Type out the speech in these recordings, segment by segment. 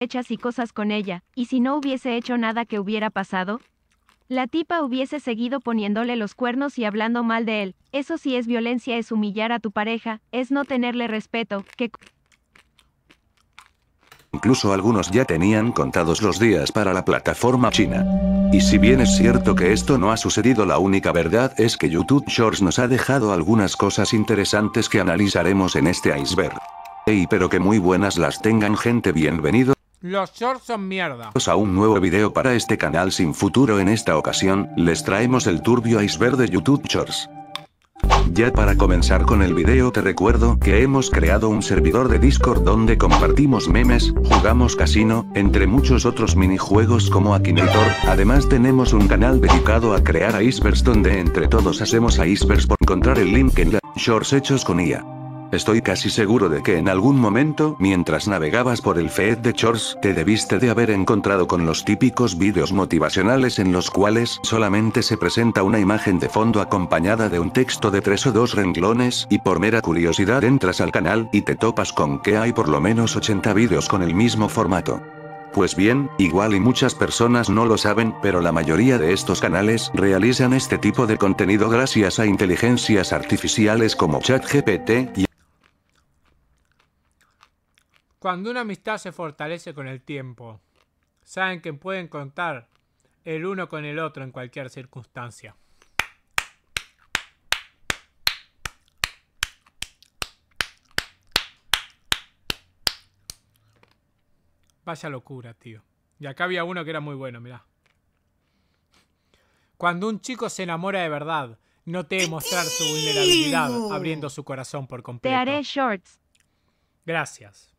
hechas y cosas con ella, y si no hubiese hecho nada que hubiera pasado, la tipa hubiese seguido poniéndole los cuernos y hablando mal de él. Eso sí es violencia, es humillar a tu pareja, es no tenerle respeto, que... Incluso algunos ya tenían contados los días para la plataforma china. Y si bien es cierto que esto no ha sucedido, la única verdad es que YouTube Shorts nos ha dejado algunas cosas interesantes que analizaremos en este iceberg. Ey, pero que muy buenas las tengan gente, bienvenido. Los shorts son mierda. A un nuevo video para este canal sin futuro en esta ocasión, les traemos el turbio iceberg de YouTube Shorts. Ya para comenzar con el video te recuerdo que hemos creado un servidor de Discord donde compartimos memes, jugamos casino, entre muchos otros minijuegos como Akinator, además tenemos un canal dedicado a crear icebergs donde entre todos hacemos icebergs por encontrar el link en la shorts hechos con IA. Estoy casi seguro de que en algún momento, mientras navegabas por el FED de Shorts, te debiste de haber encontrado con los típicos vídeos motivacionales en los cuales solamente se presenta una imagen de fondo acompañada de un texto de tres o dos renglones, y por mera curiosidad entras al canal y te topas con que hay por lo menos 80 vídeos con el mismo formato. Pues bien, igual y muchas personas no lo saben, pero la mayoría de estos canales realizan este tipo de contenido gracias a inteligencias artificiales como ChatGPT y cuando una amistad se fortalece con el tiempo, saben que pueden contar el uno con el otro en cualquier circunstancia. Vaya locura, tío. Y acá había uno que era muy bueno, mirá. Cuando un chico se enamora de verdad, no te mostrar su vulnerabilidad abriendo su corazón por completo. Te haré shorts. Gracias.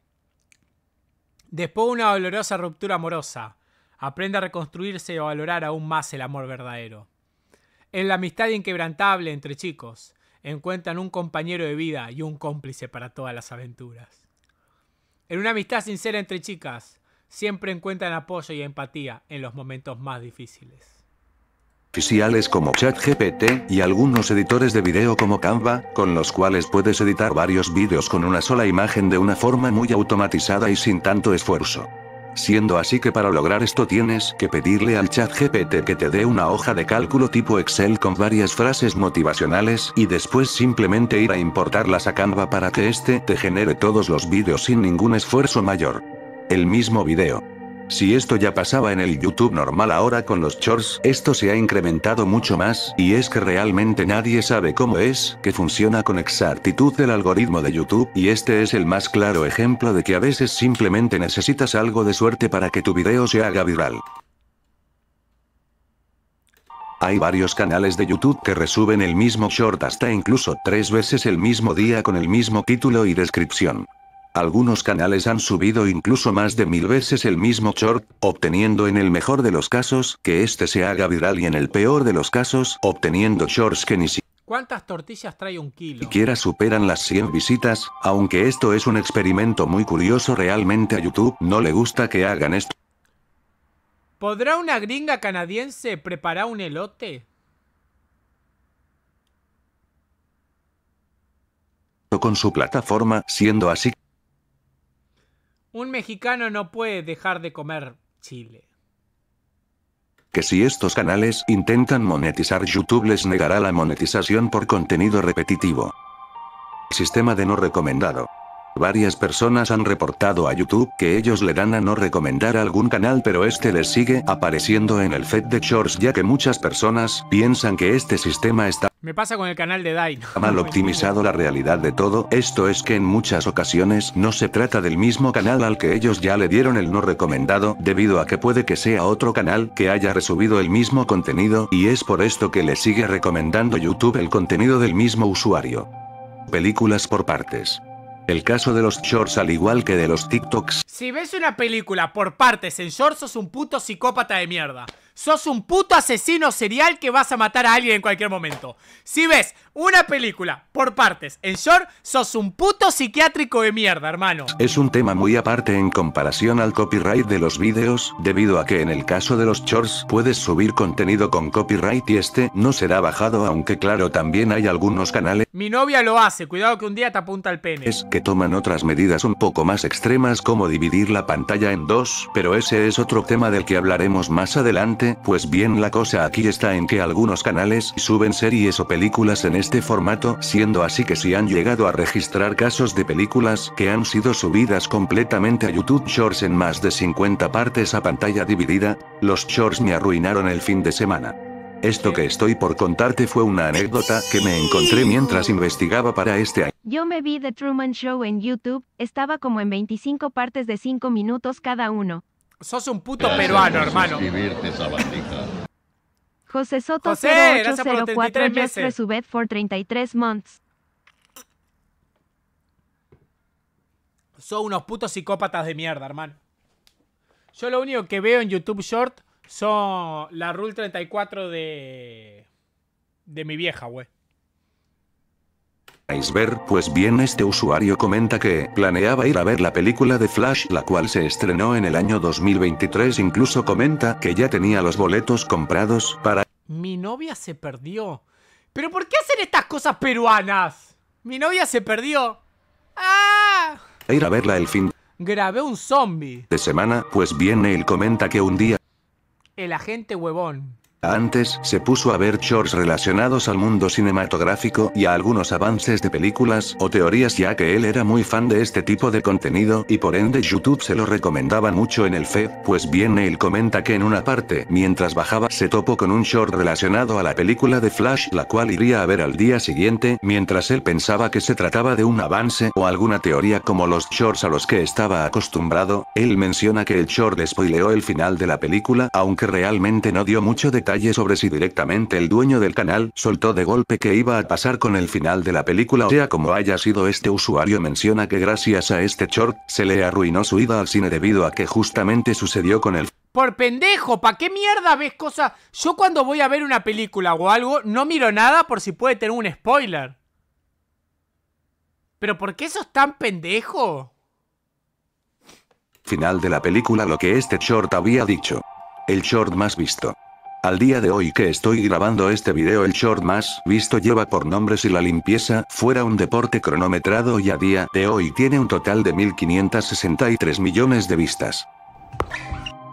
Después de una dolorosa ruptura amorosa, aprende a reconstruirse y a valorar aún más el amor verdadero. En la amistad inquebrantable entre chicos, encuentran un compañero de vida y un cómplice para todas las aventuras. En una amistad sincera entre chicas, siempre encuentran apoyo y empatía en los momentos más difíciles oficiales como ChatGPT, y algunos editores de video como Canva, con los cuales puedes editar varios vídeos con una sola imagen de una forma muy automatizada y sin tanto esfuerzo. Siendo así que para lograr esto tienes que pedirle al ChatGPT que te dé una hoja de cálculo tipo Excel con varias frases motivacionales y después simplemente ir a importarlas a Canva para que este te genere todos los vídeos sin ningún esfuerzo mayor. El mismo video. Si esto ya pasaba en el YouTube normal ahora con los shorts, esto se ha incrementado mucho más, y es que realmente nadie sabe cómo es que funciona con exactitud el algoritmo de YouTube, y este es el más claro ejemplo de que a veces simplemente necesitas algo de suerte para que tu video se haga viral. Hay varios canales de YouTube que resuben el mismo short hasta incluso tres veces el mismo día con el mismo título y descripción. Algunos canales han subido incluso más de mil veces el mismo short, obteniendo en el mejor de los casos que este se haga viral y en el peor de los casos obteniendo shorts que ni siquiera ¿Cuántas tortillas trae un Siquiera superan las 100 visitas, aunque esto es un experimento muy curioso realmente a YouTube no le gusta que hagan esto. ¿Podrá una gringa canadiense preparar un elote? Con su plataforma, siendo así un mexicano no puede dejar de comer chile. Que si estos canales intentan monetizar YouTube les negará la monetización por contenido repetitivo. Sistema de no recomendado. Varias personas han reportado a YouTube que ellos le dan a no recomendar algún canal pero este les sigue apareciendo en el Fed de Shorts ya que muchas personas piensan que este sistema está me pasa con el canal de Dai. Mal optimizado la realidad de todo, esto es que en muchas ocasiones no se trata del mismo canal al que ellos ya le dieron el no recomendado, debido a que puede que sea otro canal que haya resubido el mismo contenido, y es por esto que le sigue recomendando YouTube el contenido del mismo usuario. Películas por partes. El caso de los shorts al igual que de los TikToks. Si ves una película por partes en shorts sos un puto psicópata de mierda. Sos un puto asesino serial que vas a matar a alguien en cualquier momento. Si ves una película por partes en short, sos un puto psiquiátrico de mierda, hermano. Es un tema muy aparte en comparación al copyright de los vídeos, debido a que en el caso de los shorts puedes subir contenido con copyright y este no será bajado, aunque claro, también hay algunos canales. Mi novia lo hace, cuidado que un día te apunta el pene. Es que toman otras medidas un poco más extremas como dividir la pantalla en dos, pero ese es otro tema del que hablaremos más adelante pues bien la cosa aquí está en que algunos canales suben series o películas en este formato, siendo así que si han llegado a registrar casos de películas que han sido subidas completamente a YouTube Shorts en más de 50 partes a pantalla dividida, los Shorts me arruinaron el fin de semana. Esto que estoy por contarte fue una anécdota que me encontré mientras investigaba para este año. Yo me vi The Truman Show en YouTube, estaba como en 25 partes de 5 minutos cada uno. Sos un puto peruano, hermano. José Soto José, 0804 33 months. Son unos putos psicópatas de mierda, hermano. Yo lo único que veo en YouTube Short son la Rule 34 de. de mi vieja, güey ver pues bien este usuario comenta que planeaba ir a ver la película de Flash la cual se estrenó en el año 2023 incluso comenta que ya tenía los boletos comprados para... Mi novia se perdió. ¿Pero por qué hacen estas cosas peruanas? Mi novia se perdió. ¡Ah! Ir a verla el fin... Grabé un zombie. De semana pues bien él comenta que un día... El agente huevón. Antes se puso a ver shorts relacionados al mundo cinematográfico y a algunos avances de películas o teorías ya que él era muy fan de este tipo de contenido y por ende YouTube se lo recomendaba mucho en el fe. pues bien él comenta que en una parte mientras bajaba se topó con un short relacionado a la película de Flash la cual iría a ver al día siguiente mientras él pensaba que se trataba de un avance o alguna teoría como los shorts a los que estaba acostumbrado, él menciona que el short spoileó el final de la película aunque realmente no dio mucho detalle sobre si directamente el dueño del canal soltó de golpe que iba a pasar con el final de la película o sea como haya sido este usuario menciona que gracias a este short, se le arruinó su ida al cine debido a que justamente sucedió con el... Por pendejo, ¿pa' qué mierda ves cosas? Yo cuando voy a ver una película o algo, no miro nada por si puede tener un spoiler. ¿Pero por qué sos tan pendejo? Final de la película lo que este short había dicho. El short más visto. Al día de hoy que estoy grabando este video el short más visto lleva por nombres y la limpieza fuera un deporte cronometrado y a día de hoy tiene un total de 1563 millones de vistas.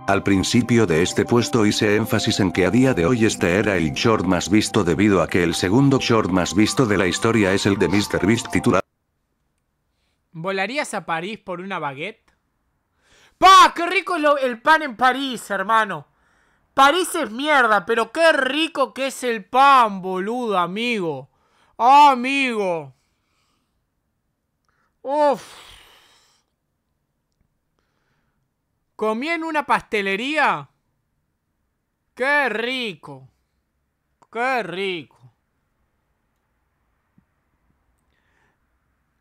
Al principio de este puesto hice énfasis en que a día de hoy este era el short más visto debido a que el segundo short más visto de la historia es el de Mr Beast titulado ¿Volarías a París por una baguette? ¡Pah! ¡Qué rico el pan en París, hermano! es mierda, pero qué rico que es el pan, boludo, amigo. amigo. Uf. Comí en una pastelería. Qué rico. Qué rico.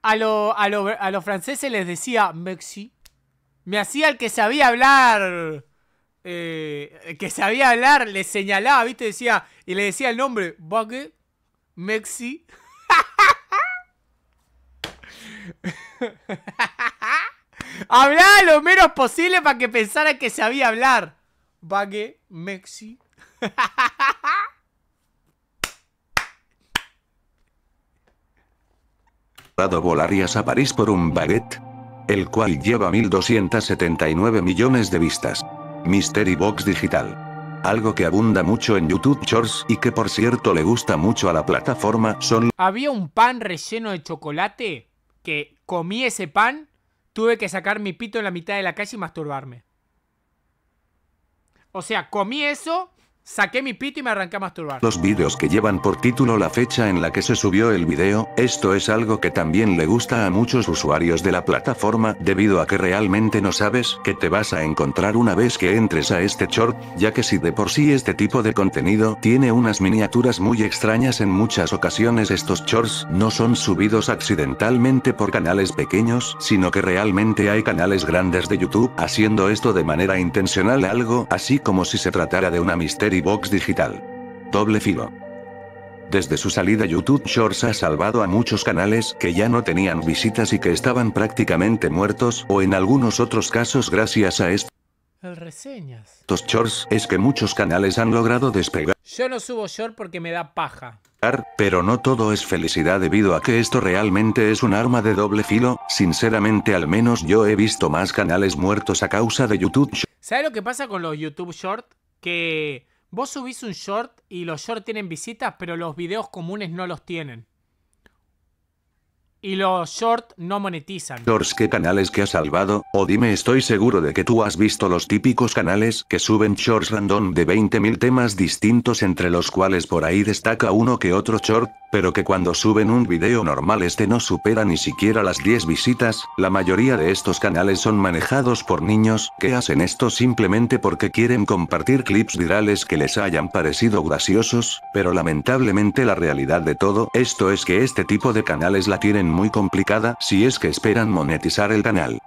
A, a, a los franceses les decía Mexi. Me hacía el que sabía hablar eh, que sabía hablar, le señalaba, ¿viste? Decía, y le decía el nombre, Bague, Mexi. Hablaba lo menos posible para que pensara que sabía hablar. Bague, Mexi. dado volarías a París por un baguette, el cual lleva 1.279 millones de vistas. Mystery Box Digital. Algo que abunda mucho en YouTube Shorts y que por cierto le gusta mucho a la plataforma son... Había un pan relleno de chocolate que comí ese pan, tuve que sacar mi pito en la mitad de la calle y masturbarme. O sea, comí eso, Saqué mi pito y me arranqué a masturbar. Los vídeos que llevan por título la fecha en la que se subió el video, esto es algo que también le gusta a muchos usuarios de la plataforma, debido a que realmente no sabes qué te vas a encontrar una vez que entres a este short, ya que si de por sí este tipo de contenido tiene unas miniaturas muy extrañas en muchas ocasiones estos shorts no son subidos accidentalmente por canales pequeños, sino que realmente hay canales grandes de YouTube haciendo esto de manera intencional algo así como si se tratara de una misterio box Digital. Doble filo. Desde su salida YouTube Shorts ha salvado a muchos canales que ya no tenían visitas y que estaban prácticamente muertos o en algunos otros casos gracias a esto. reseñas. Estos shorts es que muchos canales han logrado despegar. Yo no subo short porque me da paja. Pero no todo es felicidad debido a que esto realmente es un arma de doble filo. Sinceramente al menos yo he visto más canales muertos a causa de YouTube. sabe lo que pasa con los YouTube short? Que Vos subís un short y los shorts tienen visitas, pero los videos comunes no los tienen. Y los short no monetizan. George, ¿qué canales que ha salvado? O dime, estoy seguro de que tú has visto los típicos canales que suben shorts random de 20.000 temas distintos entre los cuales por ahí destaca uno que otro short, pero que cuando suben un video normal este no supera ni siquiera las 10 visitas, la mayoría de estos canales son manejados por niños que hacen esto simplemente porque quieren compartir clips virales que les hayan parecido graciosos, pero lamentablemente la realidad de todo esto es que este tipo de canales la tienen muy complicada si es que esperan monetizar el canal.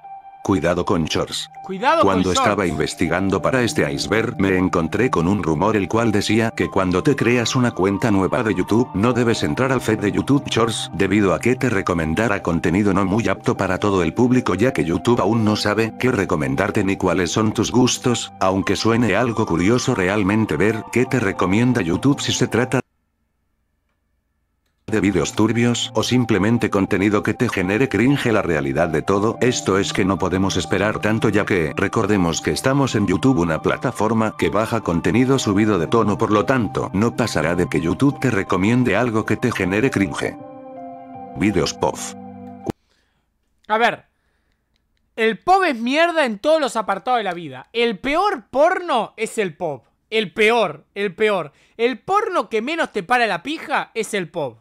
Cuidado con shorts. Cuidado cuando estaba investigando para este iceberg me encontré con un rumor el cual decía que cuando te creas una cuenta nueva de YouTube no debes entrar al feed de YouTube Shorts debido a que te recomendará contenido no muy apto para todo el público ya que YouTube aún no sabe qué recomendarte ni cuáles son tus gustos, aunque suene algo curioso realmente ver qué te recomienda YouTube si se trata de vídeos turbios o simplemente contenido que te genere cringe la realidad de todo esto es que no podemos esperar tanto ya que recordemos que estamos en YouTube una plataforma que baja contenido subido de tono por lo tanto no pasará de que YouTube te recomiende algo que te genere cringe. videos pop A ver, el pop es mierda en todos los apartados de la vida. El peor porno es el pop. El peor, el peor. El porno que menos te para la pija es el pop.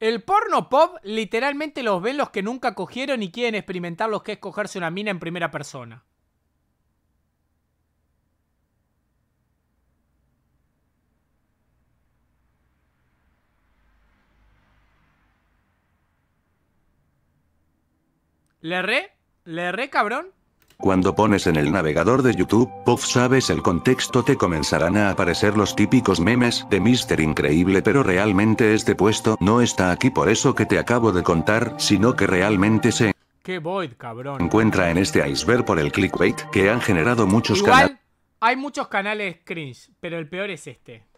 El porno pop literalmente los ve los que nunca cogieron y quieren experimentar los que es cogerse una mina en primera persona. ¿Le erré? ¿Le erré, cabrón? Cuando pones en el navegador de YouTube, POF sabes el contexto te comenzarán a aparecer los típicos memes de Mister Increíble pero realmente este puesto no está aquí por eso que te acabo de contar, sino que realmente se ¿Qué void, cabrón? encuentra en este iceberg por el clickbait que han generado muchos canales. Hay muchos canales cringe, pero el peor es este.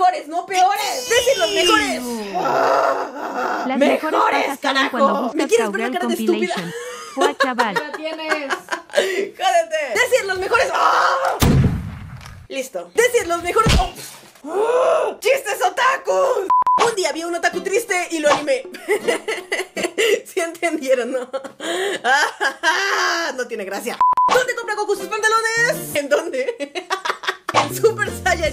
mejores, no peores. Decir los mejores. Las mejores, carajo. ¿Me quieres ver la cara de estúpida? Cuá, chaval. tienes. Decir los mejores. ¡Ah! Listo. Decir los mejores. ¡Oh! ¡Ah! ¡Chistes otakus! Un día vi un otaku triste y lo animé. Si entendieron, ¿no? no tiene gracia. ¿Dónde compra Goku sus pantalones? ¿En dónde? Super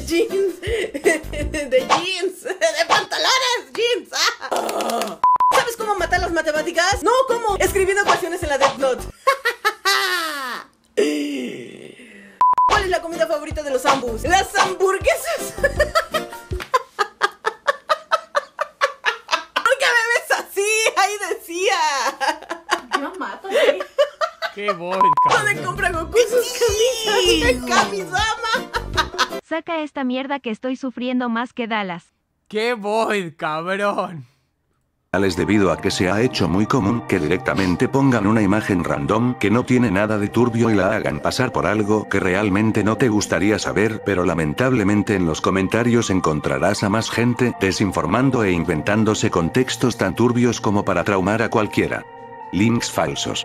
Jeans de jeans, de pantalones, jeans. Ah. ¿Sabes cómo matar las matemáticas? No, ¿cómo? Escribiendo ecuaciones en la Death Note. ¿Cuál es la comida favorita de los ambus? Las hamburguesas. ¿Por qué me así? Ahí decía. Yo mato, Qué bonito! ¿Dónde compra Goku sus camisas? camisama Saca esta mierda que estoy sufriendo más que Dallas. ¡Qué voy, cabrón! es debido a que se ha hecho muy común que directamente pongan una imagen random que no tiene nada de turbio y la hagan pasar por algo que realmente no te gustaría saber, pero lamentablemente en los comentarios encontrarás a más gente desinformando e inventándose contextos tan turbios como para traumar a cualquiera. Links falsos.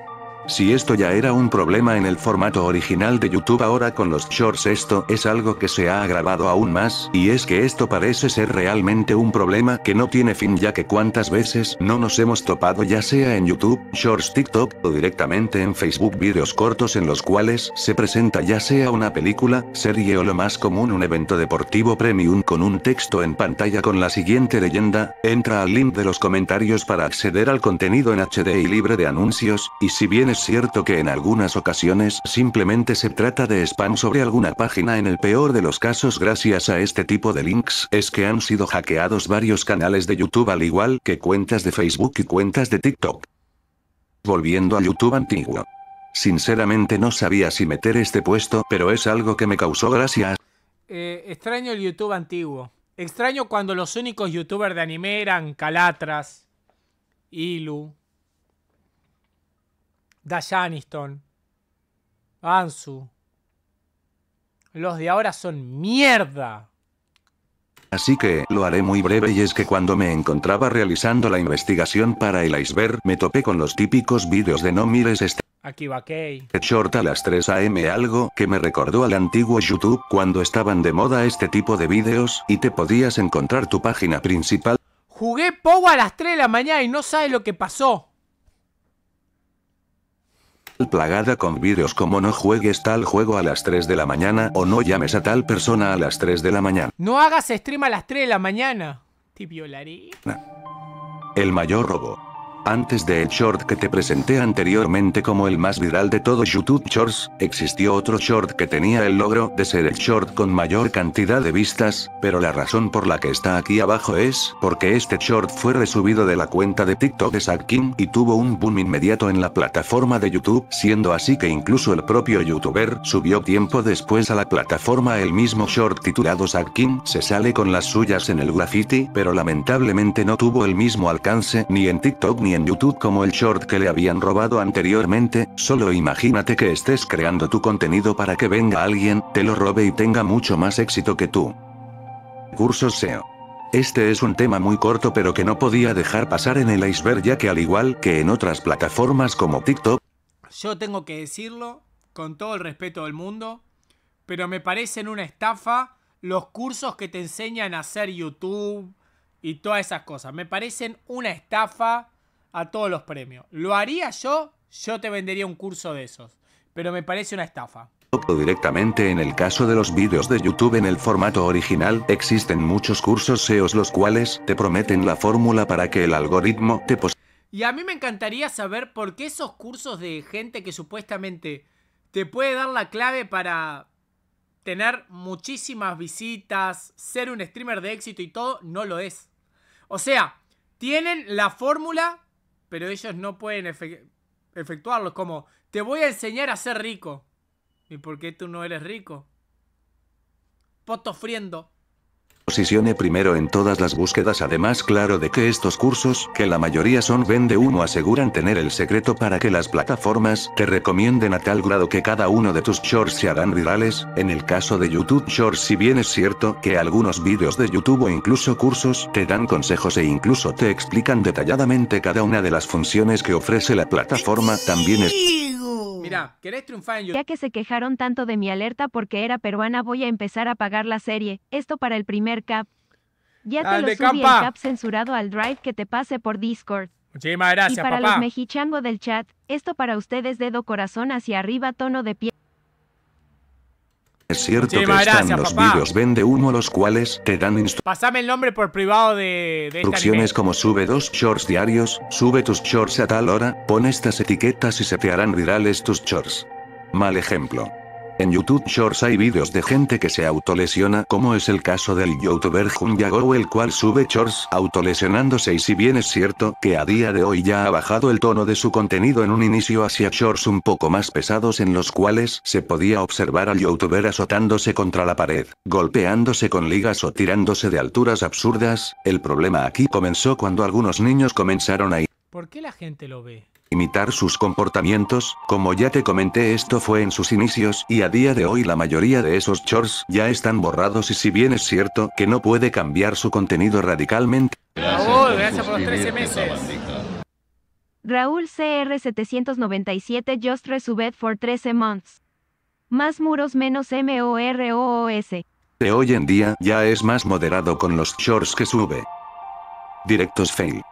Si esto ya era un problema en el formato original de YouTube ahora con los shorts esto es algo que se ha agravado aún más, y es que esto parece ser realmente un problema que no tiene fin ya que cuántas veces no nos hemos topado ya sea en YouTube, shorts TikTok o directamente en Facebook vídeos cortos en los cuales se presenta ya sea una película, serie o lo más común un evento deportivo premium con un texto en pantalla con la siguiente leyenda, entra al link de los comentarios para acceder al contenido en HD y libre de anuncios, y si bien es cierto que en algunas ocasiones simplemente se trata de spam sobre alguna página. En el peor de los casos, gracias a este tipo de links, es que han sido hackeados varios canales de YouTube al igual que cuentas de Facebook y cuentas de TikTok. Volviendo a YouTube antiguo. Sinceramente no sabía si meter este puesto, pero es algo que me causó gracia. Eh, extraño el YouTube antiguo. Extraño cuando los únicos youtubers de anime eran Calatras, Ilu, Dash Ansu. Los de ahora son mierda. Así que, lo haré muy breve y es que cuando me encontraba realizando la investigación para el iceberg, me topé con los típicos vídeos de no mires este Aquí va Kay. Short a las 3 am algo que me recordó al antiguo YouTube cuando estaban de moda este tipo de vídeos y te podías encontrar tu página principal. Jugué Pow a las 3 de la mañana y no sabes lo que pasó plagada con vídeos como no juegues tal juego a las 3 de la mañana o no llames a tal persona a las 3 de la mañana. No hagas stream a las 3 de la mañana. Te violaré. El mayor robo. Antes de el short que te presenté anteriormente como el más viral de todo YouTube Shorts, existió otro short que tenía el logro de ser el short con mayor cantidad de vistas, pero la razón por la que está aquí abajo es porque este short fue resubido de la cuenta de TikTok de Sadkin y tuvo un boom inmediato en la plataforma de YouTube, siendo así que incluso el propio youtuber subió tiempo después a la plataforma el mismo short titulado Sadkin se sale con las suyas en el graffiti, pero lamentablemente no tuvo el mismo alcance ni en TikTok ni en YouTube como el short que le habían robado anteriormente, solo imagínate que estés creando tu contenido para que venga alguien, te lo robe y tenga mucho más éxito que tú. Cursos SEO. Este es un tema muy corto pero que no podía dejar pasar en el iceberg ya que al igual que en otras plataformas como TikTok... Yo tengo que decirlo, con todo el respeto del mundo, pero me parecen una estafa los cursos que te enseñan a hacer YouTube y todas esas cosas. Me parecen una estafa a todos los premios. ¿Lo haría yo? Yo te vendería un curso de esos. Pero me parece una estafa directamente en el caso de los vídeos de YouTube en el formato original, existen muchos cursos SEOs los cuales te prometen la fórmula para que el algoritmo te posea. Y a mí me encantaría saber por qué esos cursos de gente que supuestamente te puede dar la clave para tener muchísimas visitas, ser un streamer de éxito y todo, no lo es. O sea, tienen la fórmula pero ellos no pueden efectuarlo. efectuarlos. Como, te voy a enseñar a ser rico. ¿Y por qué tú no eres rico? Poto friendo. Posicione primero en todas las búsquedas además claro de que estos cursos, que la mayoría son vende uno aseguran tener el secreto para que las plataformas te recomienden a tal grado que cada uno de tus shorts se harán virales, en el caso de YouTube Shorts si bien es cierto que algunos vídeos de YouTube o incluso cursos te dan consejos e incluso te explican detalladamente cada una de las funciones que ofrece la plataforma, también es... Oh. Ya que se quejaron tanto de mi alerta porque era peruana, voy a empezar a pagar la serie. Esto para el primer cap. Ya ah, te lo subí el cap censurado al drive que te pase por Discord. Muchísimas gracias, Y para los mejichango del chat, esto para ustedes dedo corazón hacia arriba, tono de pie. Es cierto que están los vídeos vende humo los cuales te dan instrucciones. el nombre por privado de, instrucciones este como sube dos shorts diarios, sube tus shorts a tal hora, pon estas etiquetas y se te harán virales tus shorts. Mal ejemplo. En YouTube Shorts hay vídeos de gente que se autolesiona como es el caso del youtuber Junyago el cual sube shorts autolesionándose y si bien es cierto que a día de hoy ya ha bajado el tono de su contenido en un inicio hacia shorts un poco más pesados en los cuales se podía observar al youtuber azotándose contra la pared, golpeándose con ligas o tirándose de alturas absurdas, el problema aquí comenzó cuando algunos niños comenzaron a... ir. ¿Por qué la gente lo ve? imitar sus comportamientos, como ya te comenté esto fue en sus inicios y a día de hoy la mayoría de esos shorts ya están borrados y si bien es cierto que no puede cambiar su contenido radicalmente. Raúl, CR797 Just Resubed for 13 months. Más muros menos MOROOS. De hoy en día ya es más moderado con los shorts que sube. Directos fail.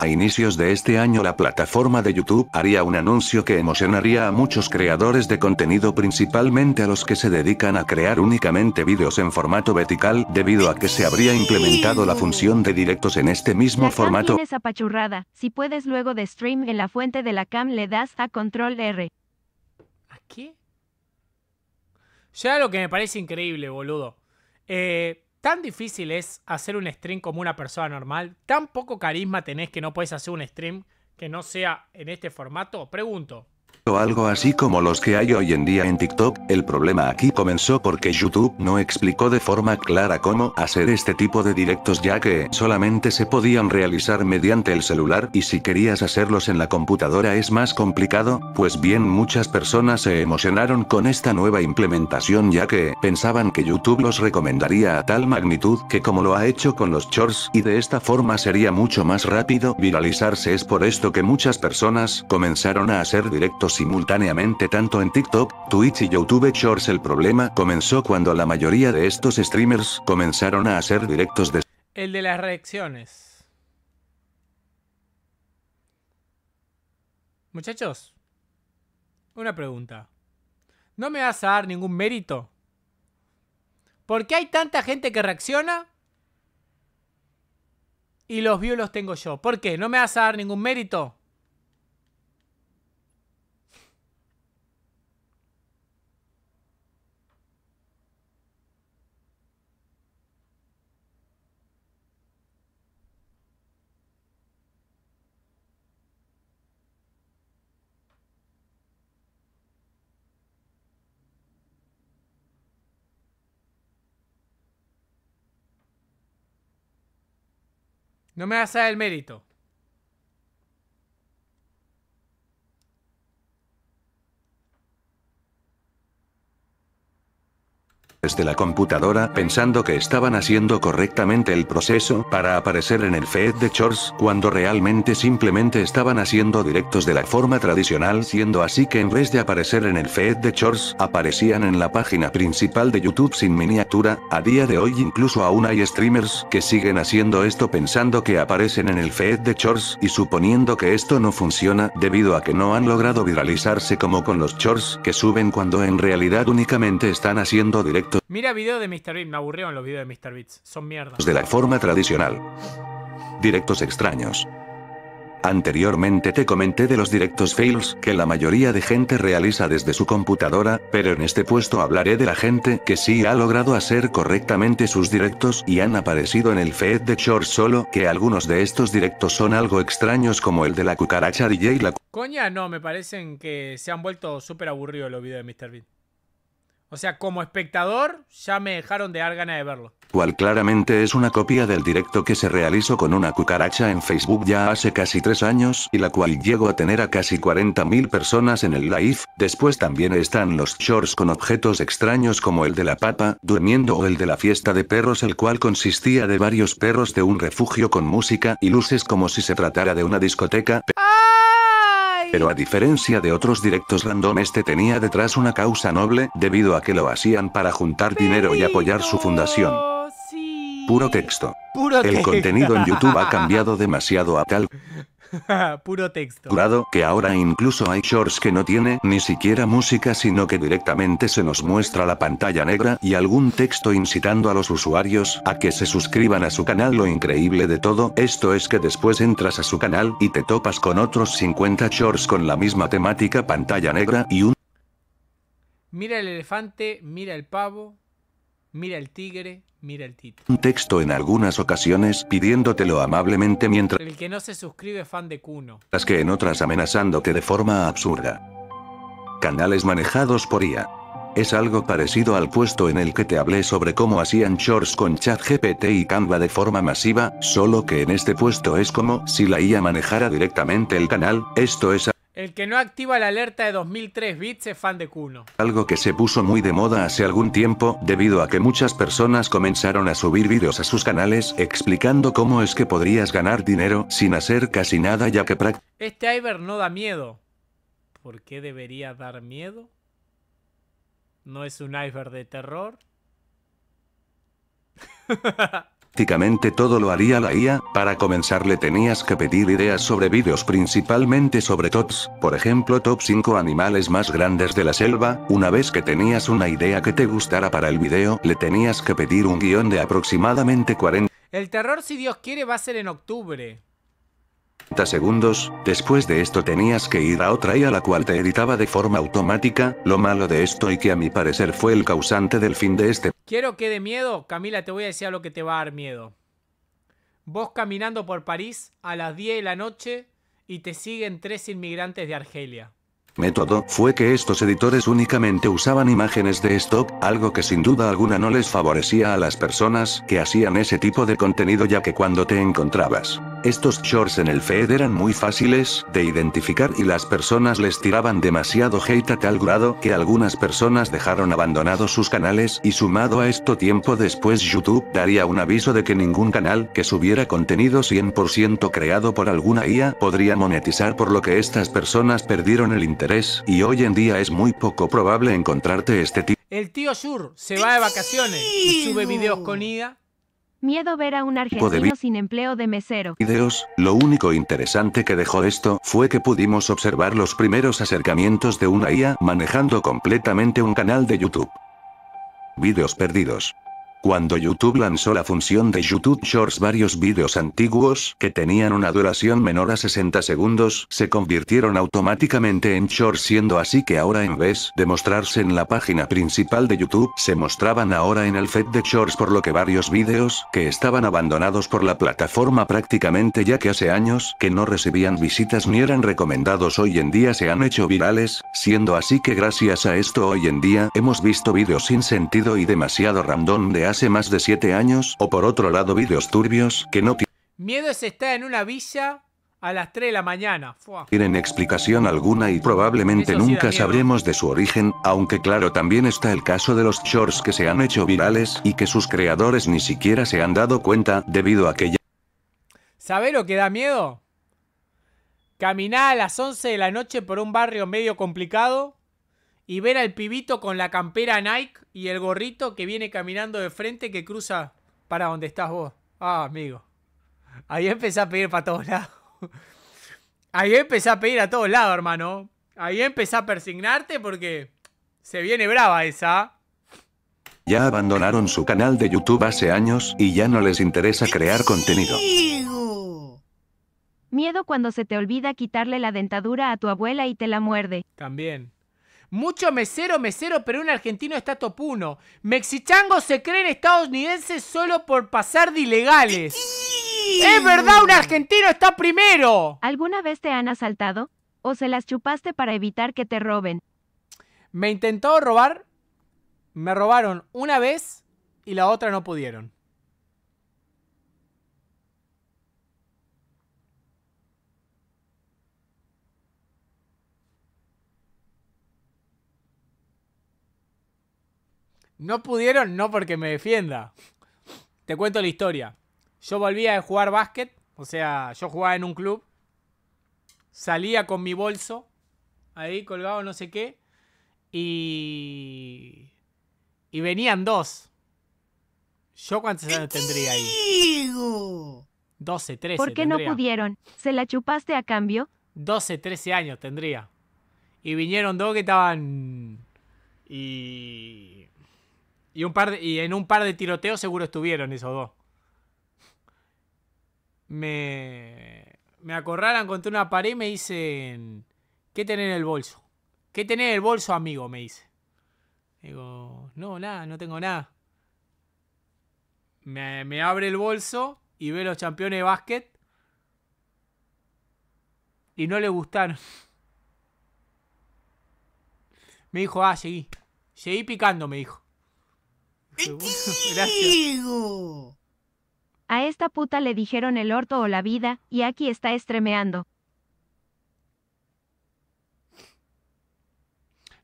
A inicios de este año la plataforma de YouTube haría un anuncio que emocionaría a muchos creadores de contenido principalmente a los que se dedican a crear únicamente vídeos en formato vertical debido a que se habría implementado la función de directos en este mismo formato. Cam apachurrada. Si puedes luego de stream en la fuente de la cam le das a control R. ¿Aquí? Ya lo que me parece increíble, boludo. Eh, Tan difícil es hacer un stream como una persona normal. Tan poco carisma tenés que no puedes hacer un stream que no sea en este formato. Pregunto. O algo así como los que hay hoy en día en TikTok, el problema aquí comenzó porque YouTube no explicó de forma clara cómo hacer este tipo de directos ya que solamente se podían realizar mediante el celular y si querías hacerlos en la computadora es más complicado, pues bien muchas personas se emocionaron con esta nueva implementación ya que pensaban que YouTube los recomendaría a tal magnitud que como lo ha hecho con los shorts y de esta forma sería mucho más rápido viralizarse es por esto que muchas personas comenzaron a hacer directos simultáneamente tanto en TikTok, Twitch y YouTube Shorts. El problema comenzó cuando la mayoría de estos streamers comenzaron a hacer directos de... El de las reacciones. Muchachos, una pregunta. ¿No me vas a dar ningún mérito? ¿Por qué hay tanta gente que reacciona? Y los views los tengo yo. ¿Por qué? ¿No me vas a dar ningún mérito? No me vas el mérito. desde la computadora pensando que estaban haciendo correctamente el proceso para aparecer en el feed de Chores cuando realmente simplemente estaban haciendo directos de la forma tradicional siendo así que en vez de aparecer en el feed de Chores aparecían en la página principal de YouTube sin miniatura, a día de hoy incluso aún hay streamers que siguen haciendo esto pensando que aparecen en el feed de Chores y suponiendo que esto no funciona debido a que no han logrado viralizarse como con los Chores que suben cuando en realidad únicamente están haciendo directos Mira video de Mr. Beat, me aburrieron los videos de Mr. Beats, son mierda. De la forma tradicional. Directos extraños. Anteriormente te comenté de los directos fails que la mayoría de gente realiza desde su computadora, pero en este puesto hablaré de la gente que sí ha logrado hacer correctamente sus directos y han aparecido en el feed de Short solo que algunos de estos directos son algo extraños como el de la cucaracha DJ la... Coña, no, me parecen que se han vuelto súper aburridos los videos de Mr. Beats. O sea, como espectador, ya me dejaron de dar ganas de verlo. Cual claramente es una copia del directo que se realizó con una cucaracha en Facebook ya hace casi tres años y la cual llegó a tener a casi 40.000 personas en el live. Después también están los shorts con objetos extraños como el de la papa durmiendo o el de la fiesta de perros, el cual consistía de varios perros de un refugio con música y luces como si se tratara de una discoteca. ¡Ah! Pero a diferencia de otros directos random este tenía detrás una causa noble, debido a que lo hacían para juntar dinero y apoyar su fundación. Puro texto. El contenido en YouTube ha cambiado demasiado a tal Puro texto. que ahora incluso hay shorts que no tiene ni siquiera música sino que directamente se nos muestra la pantalla negra y algún texto incitando a los usuarios a que se suscriban a su canal. Lo increíble de todo esto es que después entras a su canal y te topas con otros 50 shorts con la misma temática pantalla negra y un... Mira el elefante, mira el pavo, Mira el tigre, mira el tito. Un texto en algunas ocasiones pidiéndotelo amablemente mientras... El que no se suscribe fan de Kuno Las que en otras amenazándote de forma absurda. Canales manejados por IA. Es algo parecido al puesto en el que te hablé sobre cómo hacían shorts con ChatGPT y Canva de forma masiva, solo que en este puesto es como si la IA manejara directamente el canal, esto es... El que no activa la alerta de 2003 bits es fan de Kuno. Algo que se puso muy de moda hace algún tiempo, debido a que muchas personas comenzaron a subir vídeos a sus canales explicando cómo es que podrías ganar dinero sin hacer casi nada ya que prácticamente... Este iver no da miedo. ¿Por qué debería dar miedo? ¿No es un iver de terror? prácticamente todo lo haría la IA, para comenzar le tenías que pedir ideas sobre vídeos principalmente sobre tops, por ejemplo top 5 animales más grandes de la selva, una vez que tenías una idea que te gustara para el video, le tenías que pedir un guión de aproximadamente 40. El terror si Dios quiere va a ser en octubre segundos, después de esto tenías que ir a otra y a la cual te editaba de forma automática, lo malo de esto y que a mi parecer fue el causante del fin de este. Quiero que de miedo, Camila, te voy a decir lo que te va a dar miedo. Vos caminando por París a las 10 de la noche y te siguen tres inmigrantes de Argelia método fue que estos editores únicamente usaban imágenes de stock, algo que sin duda alguna no les favorecía a las personas que hacían ese tipo de contenido ya que cuando te encontrabas estos shorts en el Fed eran muy fáciles de identificar y las personas les tiraban demasiado hate a tal grado que algunas personas dejaron abandonados sus canales y sumado a esto tiempo después YouTube daría un aviso de que ningún canal que subiera contenido 100% creado por alguna IA podría monetizar por lo que estas personas perdieron el interés y hoy en día es muy poco probable encontrarte este tipo. El tío Sur se va de vacaciones y sube videos con IA Miedo ver a un argentino sin empleo de mesero. Videos, lo único interesante que dejó esto fue que pudimos observar los primeros acercamientos de una IA manejando completamente un canal de YouTube. Videos perdidos. Cuando YouTube lanzó la función de YouTube Shorts varios vídeos antiguos que tenían una duración menor a 60 segundos se convirtieron automáticamente en Shorts siendo así que ahora en vez de mostrarse en la página principal de YouTube se mostraban ahora en el feed de Shorts por lo que varios vídeos que estaban abandonados por la plataforma prácticamente ya que hace años que no recibían visitas ni eran recomendados hoy en día se han hecho virales, siendo así que gracias a esto hoy en día hemos visto vídeos sin sentido y demasiado random de hace más de 7 años, o por otro lado vídeos turbios que no se está en una villa a las 3 de la mañana. Tienen explicación alguna y probablemente nunca sabremos de su origen, aunque claro también está el caso de los shorts que se han hecho virales y que sus creadores ni siquiera se han dado cuenta debido a que ya... ¿Sabe lo que da miedo? Caminar a las 11 de la noche por un barrio medio complicado y ver al pibito con la campera Nike y el gorrito que viene caminando de frente que cruza para donde estás vos. Ah, amigo. Ahí empecé a pedir para todos lados. Ahí empecé a pedir a todos lados, hermano. Ahí empecé a persignarte porque se viene brava esa. Ya abandonaron su canal de YouTube hace años y ya no les interesa crear contenido. Miedo cuando se te olvida quitarle la dentadura a tu abuela y te la muerde. También. Mucho mesero, mesero, pero un argentino está top 1. Mexichangos se creen estadounidenses solo por pasar de ilegales. ¡Es verdad, un argentino está primero! ¿Alguna vez te han asaltado? ¿O se las chupaste para evitar que te roben? Me intentó robar. Me robaron una vez y la otra no pudieron. No pudieron, no porque me defienda. Te cuento la historia. Yo volvía de jugar básquet, o sea, yo jugaba en un club. Salía con mi bolso, ahí colgado no sé qué, y... Y venían dos. ¿Yo cuántos años tendría ahí? 12, 13. ¿Por qué no pudieron? ¿Se la chupaste a cambio? 12, 13 años tendría. Y vinieron dos que estaban... Y... Y, un par y en un par de tiroteos seguro estuvieron esos dos. Me, me acorralan contra una pared y me dicen, ¿qué tenés en el bolso? ¿Qué tenés en el bolso, amigo? Me dice. Digo, no, nada, no tengo nada. Me, me abre el bolso y ve los campeones de básquet. Y no le gustaron. Me dijo, ah, seguí. Seguí picando, me dijo. ¡Chigo! A esta puta le dijeron el orto o la vida, y aquí está estremeando.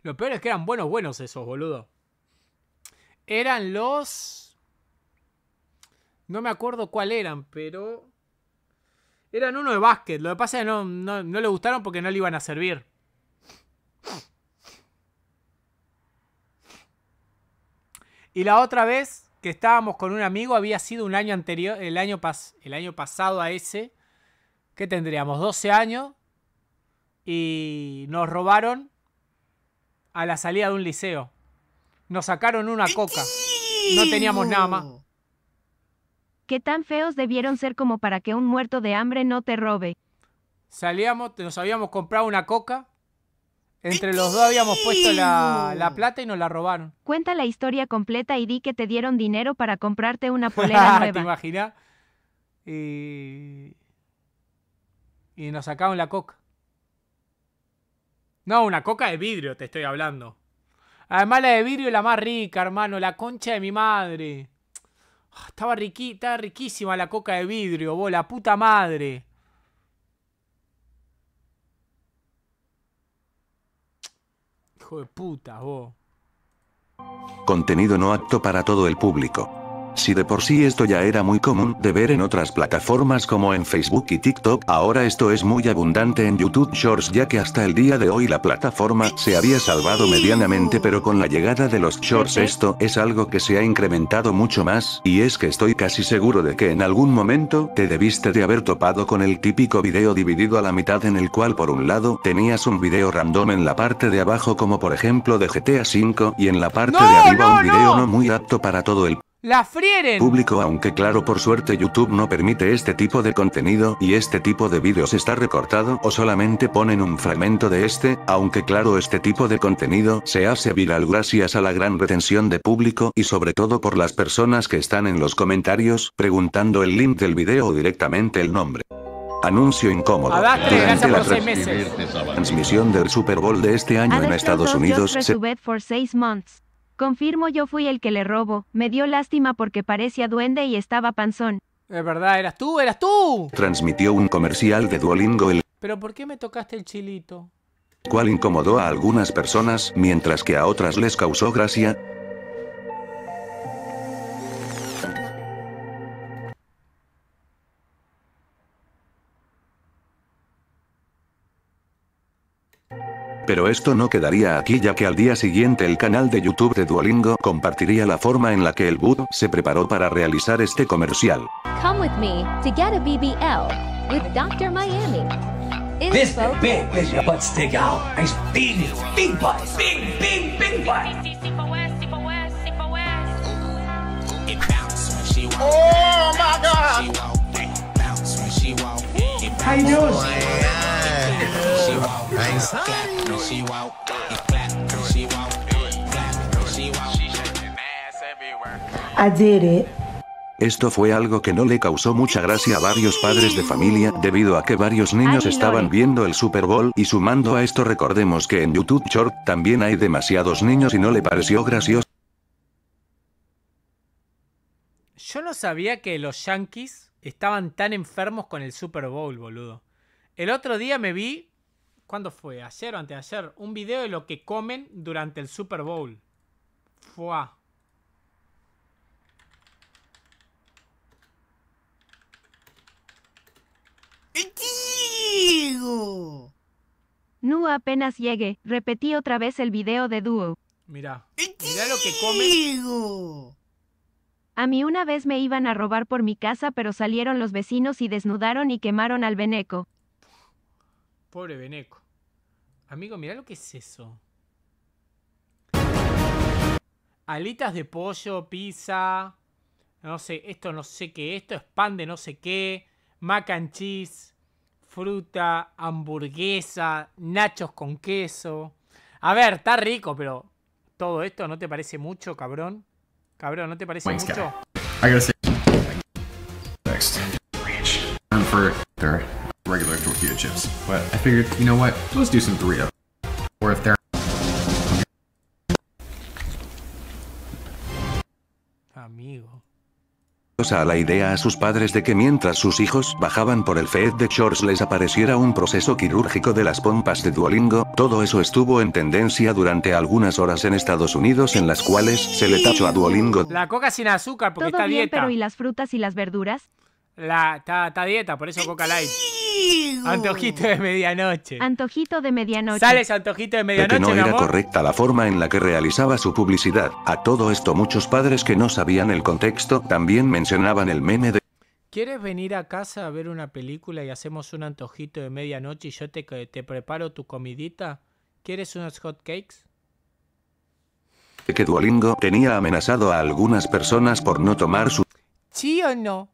Lo peor es que eran buenos buenos esos, boludo. Eran los... No me acuerdo cuál eran, pero... Eran uno de básquet. Lo que pasa es que no, no, no le gustaron porque no le iban a servir. Y la otra vez que estábamos con un amigo había sido un año anterior, el año, pas, el año pasado a ese, que tendríamos 12 años y nos robaron a la salida de un liceo. Nos sacaron una coca. No teníamos nada más. ¿Qué tan feos debieron ser como para que un muerto de hambre no te robe? Salíamos, nos habíamos comprado una coca entre los dos habíamos puesto la, plata y nos la robaron. Cuenta la historia completa y di que te dieron dinero para comprarte una polera nueva. ¿Te imaginas? Y... nos sacaron la coca. No, una coca de vidrio te estoy hablando. Además la de vidrio es la más rica, hermano. La concha de mi madre. Ah, estaba, riquita, riquísima la coca de vidrio, vos, la puta madre. Hijo de puta, vos. Contenido no apto para todo el público. Si de por sí esto ya era muy común de ver en otras plataformas como en Facebook y TikTok, ahora esto es muy abundante en YouTube Shorts ya que hasta el día de hoy la plataforma se había salvado medianamente pero con la llegada de los Shorts esto es algo que se ha incrementado mucho más, y es que estoy casi seguro de que en algún momento te debiste de haber topado con el típico video dividido a la mitad en el cual por un lado tenías un video random en la parte de abajo como por ejemplo de GTA V y en la parte de arriba un video no muy apto para todo el ¡La frieren! Público aunque claro por suerte YouTube no permite este tipo de contenido y este tipo de vídeos está recortado o solamente ponen un fragmento de este, aunque claro este tipo de contenido se hace viral gracias a la gran retención de público y sobre todo por las personas que están en los comentarios preguntando el link del video o directamente el nombre. Anuncio incómodo. Durante la transmisión del Super Bowl de este año en Estados Unidos Confirmo yo fui el que le robo, me dio lástima porque parecía duende y estaba panzón. Es verdad, eras tú, eras tú. Transmitió un comercial de Duolingo el... Pero ¿por qué me tocaste el chilito? Cual incomodó a algunas personas mientras que a otras les causó gracia, Pero esto no quedaría aquí ya que al día siguiente el canal de YouTube de Duolingo compartiría la forma en la que el Bud se preparó para realizar este comercial. Come with me to esto fue algo que no le causó mucha gracia a varios padres de familia, debido a que varios niños estaban eh. viendo el Super Bowl, y sumando a esto recordemos que en YouTube Short también hay demasiados niños y no le pareció gracioso. Yo no sabía que los Yankees estaban tan enfermos con el Super Bowl, boludo. El otro día me vi, ¿cuándo fue? ¿Hacer o anteayer? Un video de lo que comen durante el Super Bowl. ¡Fua! No apenas llegue, repetí otra vez el video de Duo. Mira, mira lo que A mí una vez me iban a robar por mi casa, pero salieron los vecinos y desnudaron y quemaron al beneco Pobre Beneco. Amigo, mirá lo que es eso. Alitas de pollo, pizza. No sé, esto no sé qué. Esto es pan de no sé qué. Mac and cheese. Fruta, hamburguesa, nachos con queso. A ver, está rico, pero todo esto no te parece mucho, cabrón. Cabrón, ¿no te parece mucho? I figured, you know what? Let's do some la idea a sus padres de que mientras sus hijos bajaban por el FED de Shores les apareciera un proceso quirúrgico de las pompas de Duolingo, todo eso estuvo en tendencia durante algunas horas en Estados Unidos en las cuales se le tachó a Duolingo. La coca sin azúcar porque todo está bien, dieta. pero ¿y las frutas y las verduras? La, está, está dieta, por eso Coca Light. Antojito de medianoche. Antojito de medianoche. Sales antojito de medianoche. que no era correcta la forma en la que realizaba su publicidad. A todo esto muchos padres que no sabían el contexto también mencionaban el meme de... ¿Quieres venir a casa a ver una película y hacemos un antojito de medianoche y yo te, te preparo tu comidita? ¿Quieres unos hot cakes? Que Duolingo tenía amenazado a algunas personas por no tomar su... ¿Sí o no?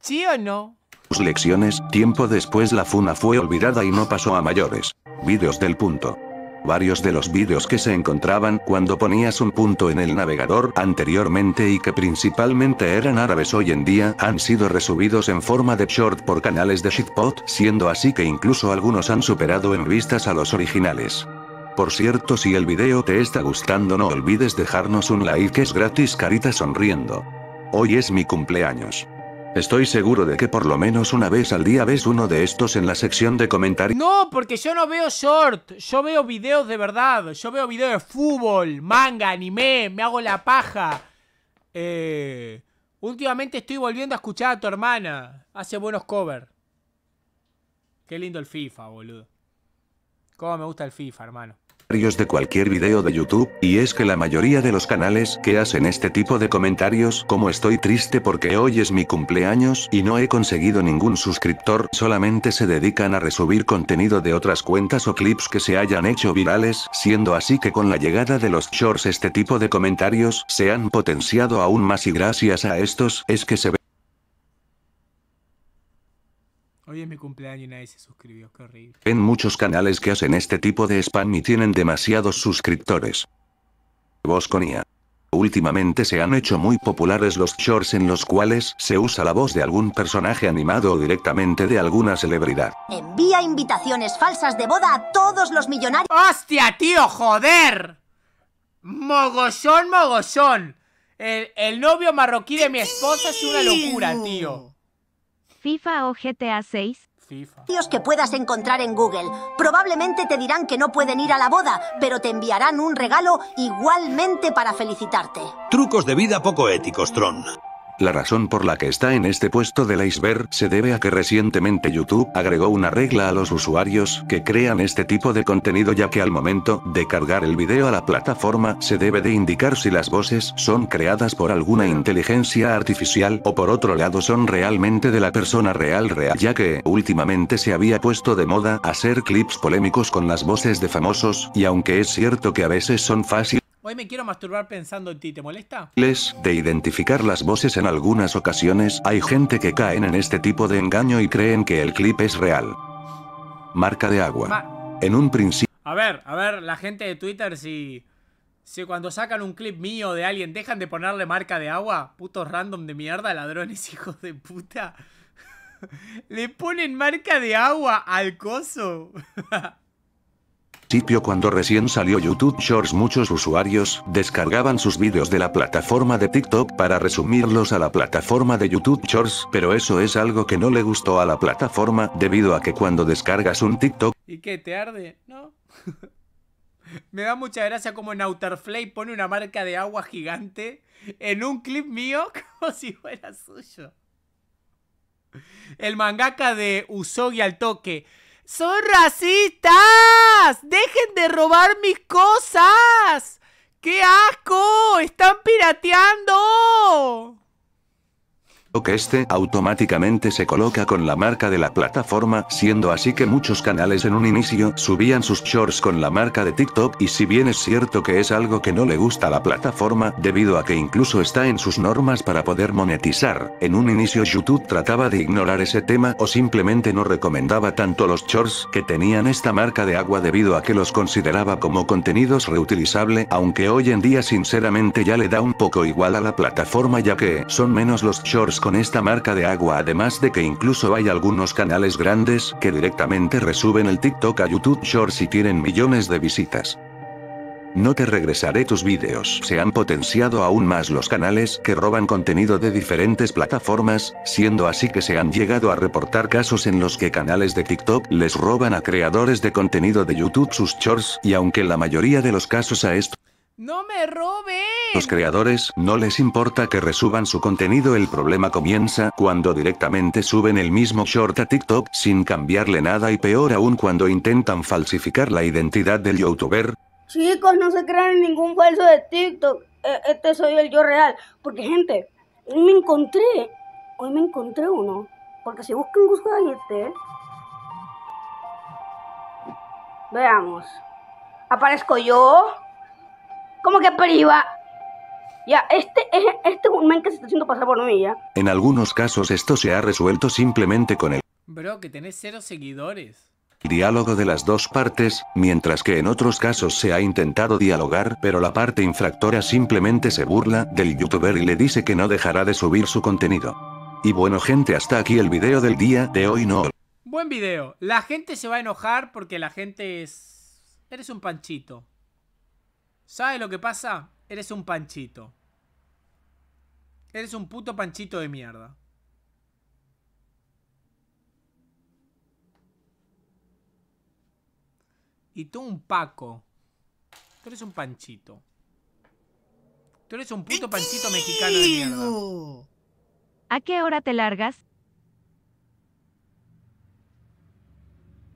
¿Sí o no? lecciones, tiempo después la funa fue olvidada y no pasó a mayores. Vídeos del punto. Varios de los vídeos que se encontraban cuando ponías un punto en el navegador anteriormente y que principalmente eran árabes hoy en día han sido resubidos en forma de short por canales de shitpot, siendo así que incluso algunos han superado en vistas a los originales. Por cierto si el vídeo te está gustando no olvides dejarnos un like es gratis carita sonriendo. Hoy es mi cumpleaños. Estoy seguro de que por lo menos una vez al día ves uno de estos en la sección de comentarios. No, porque yo no veo short. Yo veo videos de verdad. Yo veo videos de fútbol, manga, anime. Me hago la paja. Eh, últimamente estoy volviendo a escuchar a tu hermana. Hace buenos covers. Qué lindo el FIFA, boludo. Cómo me gusta el FIFA, hermano de cualquier video de YouTube, y es que la mayoría de los canales que hacen este tipo de comentarios como estoy triste porque hoy es mi cumpleaños y no he conseguido ningún suscriptor, solamente se dedican a resubir contenido de otras cuentas o clips que se hayan hecho virales, siendo así que con la llegada de los shorts este tipo de comentarios se han potenciado aún más y gracias a estos es que se ve Hoy mi cumpleaños y nadie se suscribió, qué horrible. En muchos canales que hacen este tipo de spam y tienen demasiados suscriptores. vosconía Últimamente se han hecho muy populares los shorts en los cuales se usa la voz de algún personaje animado o directamente de alguna celebridad. Envía invitaciones falsas de boda a todos los millonarios. ¡Hostia, tío, joder! Mogosón, mogosón. El, el novio marroquí de mi esposa es una locura, tío. FIFA o GTA 6? FIFA. que puedas encontrar en Google. Probablemente te dirán que no pueden ir a la boda, pero te enviarán un regalo igualmente para felicitarte. Trucos de vida poco éticos, Tron. La razón por la que está en este puesto del iceberg se debe a que recientemente YouTube agregó una regla a los usuarios que crean este tipo de contenido ya que al momento de cargar el video a la plataforma se debe de indicar si las voces son creadas por alguna inteligencia artificial o por otro lado son realmente de la persona real real ya que últimamente se había puesto de moda hacer clips polémicos con las voces de famosos y aunque es cierto que a veces son fáciles Hoy me quiero masturbar pensando en ti, ¿te molesta? Les, de identificar las voces en algunas ocasiones, hay gente que caen en este tipo de engaño y creen que el clip es real. Marca de agua. en un principio... A ver, a ver, la gente de Twitter, si... Si cuando sacan un clip mío de alguien, dejan de ponerle marca de agua, putos random de mierda, ladrones, hijos de puta. Le ponen marca de agua al coso. cuando recién salió YouTube Shorts muchos usuarios descargaban sus vídeos de la plataforma de TikTok para resumirlos a la plataforma de YouTube Shorts, pero eso es algo que no le gustó a la plataforma debido a que cuando descargas un TikTok... ¿Y qué? ¿Te arde? ¿No? Me da mucha gracia como en pone una marca de agua gigante en un clip mío como si fuera suyo. El mangaka de Usogi al toque. ¡Son racistas! ¡Dejen de robar mis cosas! ¡Qué asco! ¡Están pirateando! que este automáticamente se coloca con la marca de la plataforma, siendo así que muchos canales en un inicio subían sus shorts con la marca de TikTok y si bien es cierto que es algo que no le gusta a la plataforma debido a que incluso está en sus normas para poder monetizar, en un inicio YouTube trataba de ignorar ese tema o simplemente no recomendaba tanto los shorts que tenían esta marca de agua debido a que los consideraba como contenidos reutilizable aunque hoy en día sinceramente ya le da un poco igual a la plataforma ya que son menos los shorts con esta marca de agua además de que incluso hay algunos canales grandes que directamente resuben el TikTok a YouTube Shorts y tienen millones de visitas. No te regresaré tus vídeos. Se han potenciado aún más los canales que roban contenido de diferentes plataformas, siendo así que se han llegado a reportar casos en los que canales de TikTok les roban a creadores de contenido de YouTube sus shorts y aunque la mayoría de los casos a esto ¡No me roben! Los creadores no les importa que resuban su contenido. El problema comienza cuando directamente suben el mismo short a TikTok sin cambiarle nada y peor aún cuando intentan falsificar la identidad del youtuber. Chicos, no se crean ningún falso de TikTok. E, este soy el yo real. Porque, gente, hoy me encontré. Hoy me encontré uno. Porque si buscan, buscan este. Veamos. Aparezco yo. ¿Cómo que priva. Ya, este es este un men que se está haciendo pasar por mí, ya. En algunos casos esto se ha resuelto simplemente con el... Bro, que tenés cero seguidores. Diálogo de las dos partes, mientras que en otros casos se ha intentado dialogar, pero la parte infractora simplemente se burla del youtuber y le dice que no dejará de subir su contenido. Y bueno gente, hasta aquí el video del día de hoy no. Buen video. La gente se va a enojar porque la gente es... Eres un panchito. ¿Sabes lo que pasa? Eres un panchito. Eres un puto panchito de mierda. Y tú un Paco. Tú eres un panchito. Tú eres un puto panchito mexicano de mierda. ¿A qué hora te largas?